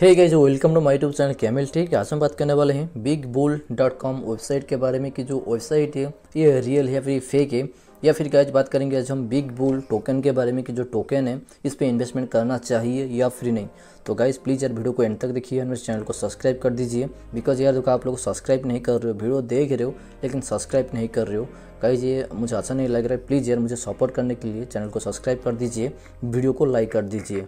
hey guys welcome to my tube channel Kamil ठीक है आज हम बात करने वाले हैं Big Bull dot com website के बारे में कि जो वेबसाइट है ये रियल है या फिर फेक है या फिर गाइज बात करेंगे आज हम बिग बुल टोकन के बारे में कि जो टोकन है इस पर इन्वेस्टमेंट करना चाहिए या फिर नहीं तो गाइज प्लीज़ यार वीडियो को एंड तक देखिए और मेरे चैनल को सब्सक्राइब कर दीजिए बिकॉज यार देखो आप लोग सब्सक्राइब नहीं कर रहे हो वीडियो देख रहे हो लेकिन सब्सक्राइब नहीं कर रहे हो गाइज ये मुझे अच्छा नहीं लग रहा है प्लीज़ यार मुझे सपोर्ट करने के लिए चैनल को सब्सक्राइब कर दीजिए वीडियो को लाइक कर दीजिए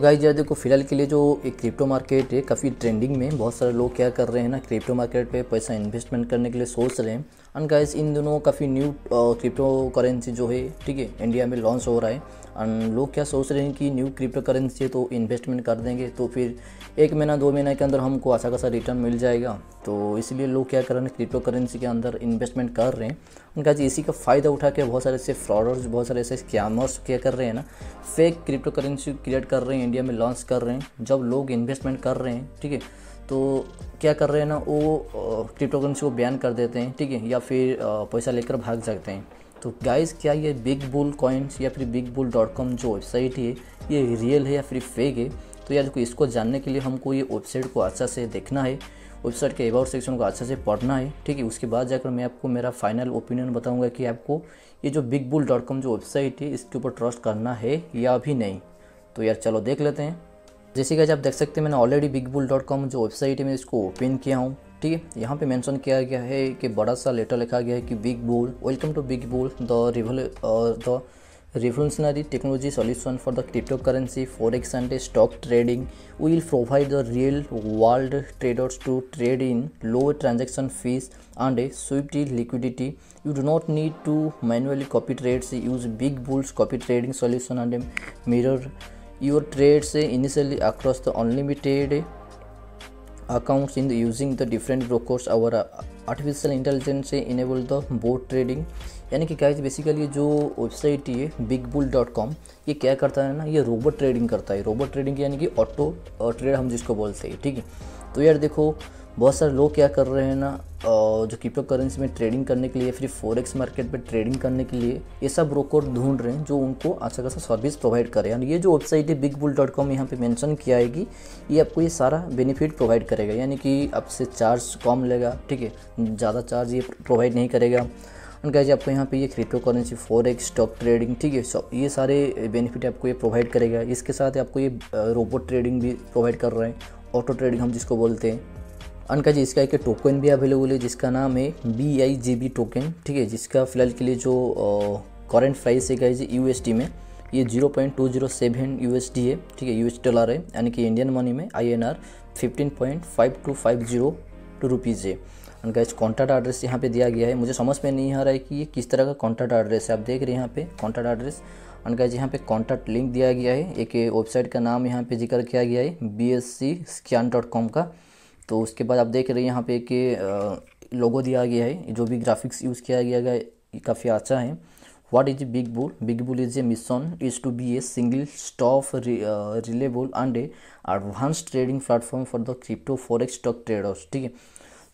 गाइज तो यार देखो फिलहाल के लिए जो एक क्रिप्टो मार्केट है काफ़ी ट्रेंडिंग में बहुत सारे लोग क्या कर रहे हैं ना क्रिप्टो मार्केट पे पैसा इन्वेस्टमेंट करने के लिए सोच रहे हैं एंड गाइस इन दोनों काफ़ी न्यू क्रिप्टो करेंसी जो है ठीक है इंडिया में लॉन्च हो रहा है एंड लोग क्या सोच रहे हैं कि न्यू क्रिप्टो करेंसी है तो इन्वेस्टमेंट कर देंगे तो फिर एक महीना दो महीना के अंदर हमको अच्छा खासा रिटर्न मिल जाएगा तो इसलिए लोग क्या कर रहे हैं क्रिप्टो करेंसी के अंदर इन्वेस्टमेंट कर रहे हैं उनका जी इसी का फ़ायदा उठा के बहुत सारे ऐसे फ्रॉडर्स बहुत सारे ऐसे स्कैमर्स क्या कर रहे हैं ना फेक क्रिप्टो करेंसी क्रिएट कर रहे हैं इंडिया में लॉन्च कर रहे हैं जब लोग इन्वेस्टमेंट कर रहे हैं ठीक है तो क्या कर रहे हैं ना वो क्रिप्टो करेंसी को बैन कर देते हैं ठीक है या फिर पैसा लेकर भाग सकते हैं तो गाइस क्या ये बिग बुल कॉइन्स या फिर बिग बुल डॉट कॉम जो वेबसाइट है ये रियल है या फिर फेक है तो यार देखो इसको जानने के लिए हमको ये वेबसाइट को अच्छा से देखना है वेबसाइट के अबाउट सेक्शन को अच्छा से पढ़ना है ठीक है उसके बाद जाकर मैं आपको मेरा फाइनल ओपिनियन बताऊंगा कि आपको ये जो बिग बुल डॉट कॉम जो वेबसाइट है इसके ऊपर ट्रस्ट करना है या भी नहीं तो यार चलो देख लेते हैं जैसे कि आप देख सकते हैं मैंने already Big Bull dot com जो वेबसाइट है मैं इसको ओपन किया हूँ ठीक है यहाँ पे मेंशन किया गया है कि बड़ा सा लेटर लिखा गया है कि Big Bull welcome to Big Bull the rival the revolutionary technology solution for the crypto currency forex and stock trading will provide the real world traders to trade in low transaction fees and a swift liquidity you do not need to manually copy trades use Big Bulls copy trading solution and a mirror your trades initially across the unlimited accounts in the using the different brokers our artificial intelligence से enable the bot trading यानी कि क्या है basically जो website ये big Bull dot com ये क्या करता है ना ये रोबोट ट्रेडिंग करता है रोबोट ट्रेडिंग यानी कि ऑटो ट्रेड uh, हम जिसको बोलते हैं ठीक है तो यार देखो बहुत सारे लोग क्या कर रहे हैं ना जो क्रिप्टो करेंसी में ट्रेडिंग करने के लिए फिर फॉरेक्स मार्केट में ट्रेडिंग करने के लिए ये सब ब्रोकर ढूंढ रहे हैं जो उनको अच्छा खासा सर्विस प्रोवाइड करे यानी ये जो वेबसाइट है बिग बुल डॉट कॉम यहाँ पर मैंशन किया कि ये आपको ये सारा बेनिफिट प्रोवाइड करेगा यानी कि आपसे चार्ज कम लेगा ठीक है ज़्यादा चार्ज ये प्रोवाइड नहीं करेगा उनका जी आपको यहाँ पे ये crypto currency forex stock trading ठीक है सब ये सारे बेनिफिट आपको ये प्रोवाइड करेगा इसके साथ आपको ये रोबोट ट्रेडिंग भी प्रोवाइड कर रहे हैं ऑटो ट्रेडिंग हम जिसको बोलते हैं अनका जी इसका एक टोकन भी अवेलेबल है जिसका नाम है B I G B token ठीक है जिसका फ़िलहाल के लिए जो करंट प्राइस है गाइज यू एस डी में ये zero point two zero seven U S D है ठीक है यू एस डॉलर है यानी कि इंडियन मनी में I N R fifteen point five two five zero two rupees है उनका इस कॉन्टैक्ट एड्रेस यहाँ पे दिया गया है मुझे समझ में नहीं आ रहा है कि ये किस तरह का कॉन्टैक्ट एड्रेस है आप देख रहे हैं यहाँ पे कॉन्टैक्ट एड्रेस उनका यहाँ पे कॉन्टैक्ट लिंक दिया गया है एक वेबसाइट का नाम यहाँ पे जिक्र किया गया है B S C scan dot com का तो उसके बाद आप देख रहे हैं यहाँ पे कि लोगो दिया गया है जो भी ग्राफिक्स यूज़ किया गया है काफ़ी अच्छा है what is Big Bull Big Bull is a mission is to be a single stop reliable and advance trading platform for advanced trading platform for traders ठीक है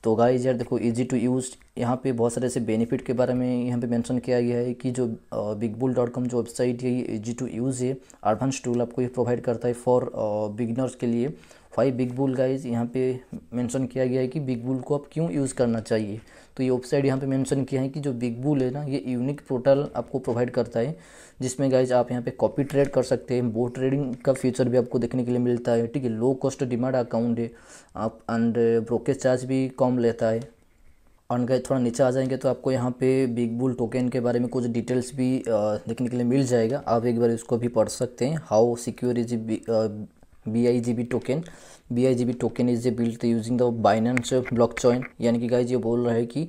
तो गाइज यार देखो इजी टू यूज़ यहाँ पे बहुत सारे ऐसे बेनिफिट के बारे में यहाँ पे मेंशन किया गया है कि जो बिग बुल डॉट कॉम जो वेबसाइट है ये इजी टू यूज़ है एडवांस टूल आपको ये प्रोवाइड करता है फॉर बिगनर्स के लिए फाइव बिग बुल गाइज यहाँ पे मेंशन किया गया है कि बिग बुल को आप क्यों यूज़ करना चाहिए तो ये वेबसाइट यहाँ पे मेंशन किया है कि जो बिग बुल है ना ये यूनिक पोर्टल आपको प्रोवाइड करता है जिसमें गाइज आप यहाँ पे कॉपी ट्रेड कर सकते हैं बोट ट्रेडिंग का फीचर भी आपको देखने के लिए मिलता है ठीक है लो कॉस्ट डिमांड अकाउंट है आप एंड ब्रोकेज चार्ज भी कम लेता है और गए थोड़ा नीचे आ जाएंगे तो आपको यहाँ पे बिग बुल टोकन के बारे में कुछ डिटेल्स भी देखने के लिए मिल जाएगा आप एक बार इसको भी पढ़ सकते हैं how secure is B token B token is a built using the Binance blockchain यानी कि गाइज ये बोल रहा है कि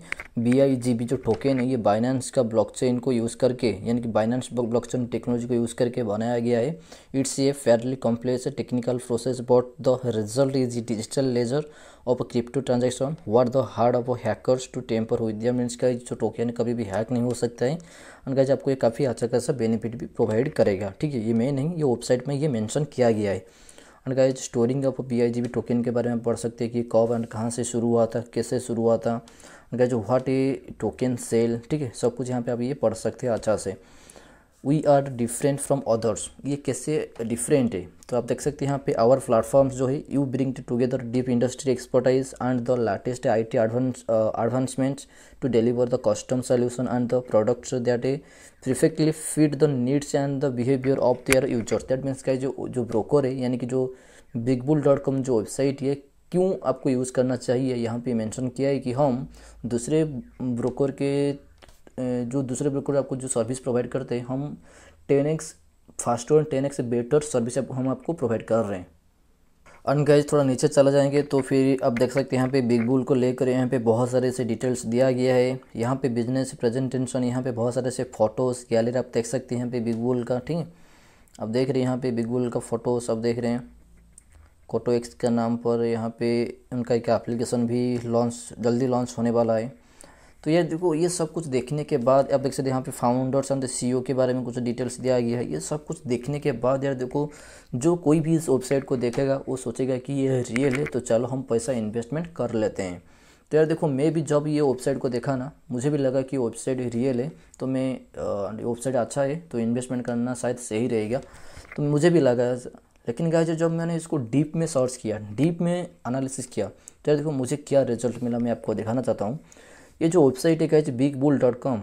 बी जो टोकन है ये बाइनेंस का ब्लॉक चेन को यूज़ करके यानी कि बाइनेंस ब्लॉक चेन टेक्नोलॉजी को यूज़ करके बनाया गया है it's a fairly complex technical process but the result is digital ledger of crypto transaction what the hard of hackers to tamper हुई दिया मीन्स का जो टोकन कभी भी हैक नहीं हो सकता है एंड गाइज आपको ये काफ़ी अच्छा खासा बेनिफिट भी प्रोवाइड करेगा ठीक है ये मैं नहीं ये वेबसाइट में ये मैंशन किया गया है and guys storing of P I G B token के बारे में पढ़ सकते हैं कि कब एंड कहाँ से शुरू हुआ था कैसे शुरू हुआ था and guys what a token sale ठीक है सब कुछ यहाँ पे आप ये पढ़ सकते हैं अच्छा से we are different from others ये कैसे डिफरेंट है तो आप देख सकते हैं यहाँ पे आवर प्लेटफॉर्म्स जो है you bring together deep industry expertise and the latest I T advancements to deliver the custom solution and the products that a perfectly fit the needs and the behaviour of their users that means का जो जो broker है यानी कि जो Big Bull dot com जो website है क्यों आपको यूज़ करना चाहिए यहाँ पे मेंशन किया है कि हम दूसरे ब्रोकर के जो दूसरे ब्रोकर आपको जो सर्विस प्रोवाइड करते हैं हम टेन एक्स फास्टर और टेन एक्स बेटर सर्विस हम आपको प्रोवाइड कर रहे हैं अन गैज थोड़ा नीचे चला जाएंगे तो फिर आप देख सकते हैं यहाँ पे बिग बुल को लेकर यहाँ पे बहुत सारे से डिटेल्स दिया गया है यहाँ पे बिजनेस प्रेजेंटेशन यहाँ पे बहुत सारे से फोटोज़ गैलरी आप देख सकते हैं यहाँ पे बिग बुल का ठीक है आप देख रहे हैं यहाँ पे बिग बुल का फोटोज आप देख रहे हैं कोटो एक्स के नाम पर यहाँ पे उनका एक एप्लीकेशन भी लॉन्च जल्दी लॉन्च होने वाला है तो ये देखो ये सब कुछ देखने के बाद अब देख सकते यहाँ पे फाउंडर्स एंड ओ के बारे में कुछ डिटेल्स दिया गया है ये सब कुछ देखने के बाद यार देखो जो कोई भी इस वेबसाइट को देखेगा वो सोचेगा कि ये रियल है तो चलो हम पैसा इन्वेस्टमेंट कर लेते हैं तो यार देखो मैं भी जब ये वेबसाइट को देखा ना मुझे भी लगा कि वेबसाइट रियल है तो मैं वेबसाइट अच्छा है तो इन्वेस्टमेंट करना शायद सही रहेगा तो मुझे भी लगा लेकिन गाय जब मैंने इसको डीप में सर्च किया डीप में एनालिसिस किया तो यार देखो मुझे क्या रिजल्ट मिला मैं आपको दिखाना चाहता हूँ ये जो वेबसाइट है क्या बिग बुल डॉट कॉम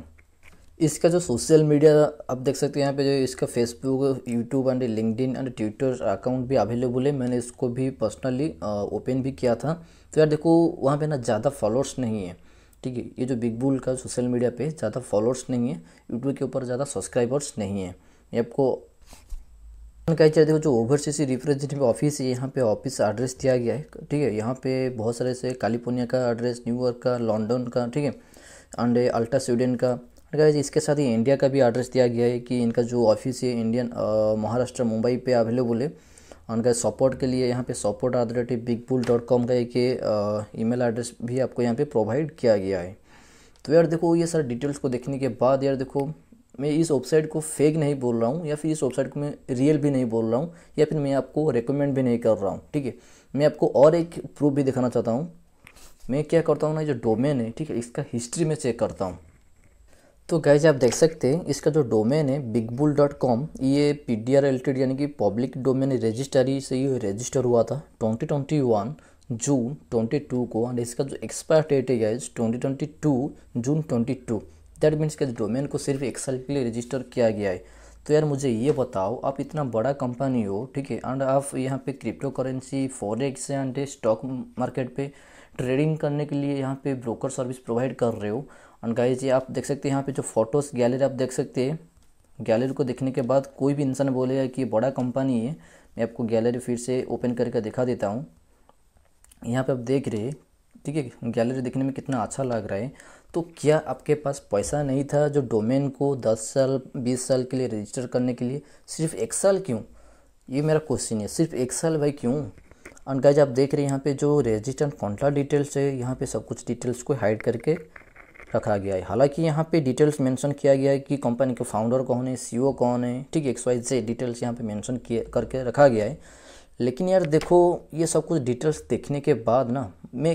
इसका जो सोशल मीडिया आप देख सकते हैं यहाँ पे जो इसका Facebook YouTube and LinkedIn and Twitter account भी अवेलेबल है मैंने इसको भी पर्सनली ओपन भी किया था तो यार देखो वहाँ पे ना ज़्यादा फॉलोअर्स नहीं है ठीक है ये जो बिग बुल का सोशल मीडिया पे ज़्यादा फॉलोअर्स नहीं है यूट्यूब के ऊपर ज़्यादा सब्सक्राइबर्स नहीं है ये आपको कहा चाहिए देखो तो जो ओवरसीज रिप्रेजेंटेटिव ऑफिस है यहाँ पे ऑफिस एड्रेस दिया गया है ठीक है यहाँ पे बहुत सारे से कैलिफोर्निया का एड्रेस न्यूयॉर्क का लंदन का ठीक है एंड अल्टा स्वीडन का तो इसके साथ ही इंडिया का भी एड्रेस दिया गया है कि इनका जो ऑफिस है इंडियन महाराष्ट्र मुंबई पे अवेलेबल है उनका सपोर्ट के लिए यहाँ पे support at the rate Big Bull dot com का एक ईमेल एड्रेस भी आपको यहाँ पे प्रोवाइड किया गया है तो यार देखो ये सारे डिटेल्स को देखने के बाद यार देखो मैं इस वेबसाइट को फेक नहीं बोल रहा हूँ या फिर इस वेबसाइट को मैं रियल भी नहीं बोल रहा हूँ या फिर मैं आपको रिकमेंड भी नहीं कर रहा हूँ ठीक है मैं आपको और एक प्रूफ भी दिखाना चाहता हूँ मैं क्या करता हूँ ना जो डोमेन है ठीक है इसका हिस्ट्री में चेक करता हूँ तो गैज आप देख सकते हैं इसका जो डोमेन है बिग बुल डॉट कॉम ये पी डी आर डी यानी कि पब्लिक डोमेन रजिस्टरी से ही रजिस्टर हुआ था twenty twenty one June twenty two को एंड इसका जो एक्सपायर डेट है guys twenty twenty two June twenty two that means के डोमेन को सिर्फ एक्सेल के लिए रजिस्टर किया गया है तो यार मुझे ये बताओ आप इतना बड़ा कंपनी हो ठीक है एंड आप यहाँ पे crypto currency forex and stock market पे ट्रेडिंग करने के लिए यहाँ पे ब्रोकर सर्विस प्रोवाइड कर रहे हो एंड गाइस ये आप देख सकते हैं यहाँ पे जो फोटोज़ गैलरी आप देख सकते हैं गैलरी को देखने के बाद कोई भी इंसान बोलेगा कि बड़ा कंपनी है मैं आपको गैलरी फिर से ओपन करके दिखा देता हूँ यहाँ पर आप देख रहे हैं ठीक है गैलरी देखने में कितना अच्छा लग रहा है तो क्या आपके पास पैसा नहीं था जो डोमेन को 10 साल 20 साल के लिए रजिस्टर करने के लिए सिर्फ एक साल क्यों ये मेरा क्वेश्चन है सिर्फ एक साल भाई क्यों एंड गाइज आप देख रहे हैं यहाँ पे जो रजिस्टर कॉन्ट्रा डिटेल्स है यहाँ पे सब कुछ डिटेल्स को हाइड करके रखा गया है हालांकि यहाँ पे डिटेल्स मेंशन किया गया है कि कंपनी के फाउंडर कौन है सीईओ e कौन है ठीक है एक्स वाई जेड डिटेल्स यहाँ पे मेंशन किए करके रखा गया है लेकिन यार देखो ये सब कुछ डिटेल्स देखने के बाद ना मैं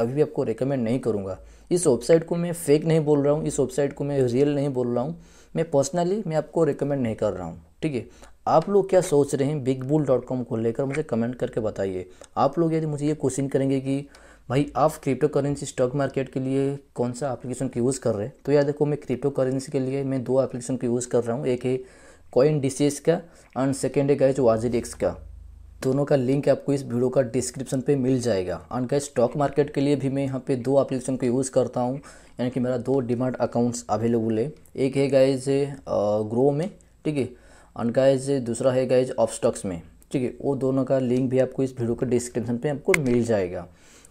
कभी भी आपको रिकमेंड नहीं करूँगा इस वेबसाइट को मैं फेक नहीं बोल रहा हूँ इस वेबसाइट को मैं रियल नहीं बोल रहा हूँ मैं पर्सनली मैं आपको रिकमेंड नहीं कर रहा हूँ ठीक है आप लोग क्या सोच रहे हैं बिग बुल डॉट कॉम को लेकर मुझे कमेंट करके बताइए आप लोग यदि मुझे ये क्वेश्चन करेंगे कि भाई आप क्रिप्टो करेंसी स्टॉक मार्केट के लिए कौन सा एप्लीकेशन का यूज़ कर रहे हैं तो यार देखो मैं क्रिप्टो करेंसी के लिए मैं दो एप्लीकेशन का यूज़ कर रहा हूँ एक है कॉइन डी का एंड सेकेंड है जो वाजिड का दोनों का लिंक आपको इस वीडियो का डिस्क्रिप्शन पे मिल जाएगा एंड गाइस स्टॉक मार्केट के लिए भी मैं यहाँ पे दो एप्लीकेशन को यूज़ करता हूँ यानी कि मेरा दो डिमांड अकाउंट्स अवेलेबल है एक है गाइज ग्रो में ठीक है एंड गाइज दूसरा है गाइज ऑफ स्टॉक्स में ठीक है वो दोनों का लिंक भी आपको इस वीडियो के डिस्क्रिप्शन पर आपको मिल जाएगा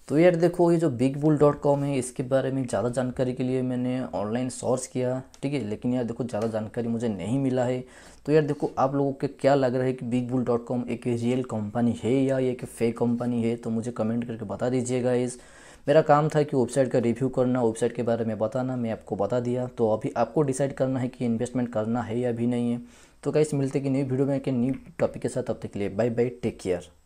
तो यार देखो ये जो बिग बुल डॉट कॉम है इसके बारे में ज़्यादा जानकारी के लिए मैंने ऑनलाइन सर्च किया ठीक है लेकिन यार देखो ज़्यादा जानकारी मुझे नहीं मिला है तो यार देखो आप लोगों के क्या लग रहा है कि बिग बुल डॉट कॉम एक रियल कंपनी है या एक फेक कंपनी है तो मुझे कमेंट करके बता दीजिएगा इस मेरा काम था कि वेबसाइट का रिव्यू करना वेबसाइट के बारे में बताना मैं आपको बता दिया तो अभी आपको डिसाइड करना है कि इन्वेस्टमेंट करना है या भी नहीं है तो कैसे मिलते कि नई वीडियो में एक न्यू टॉपिक के साथ अब तक के लिए बाय बाय टेक केयर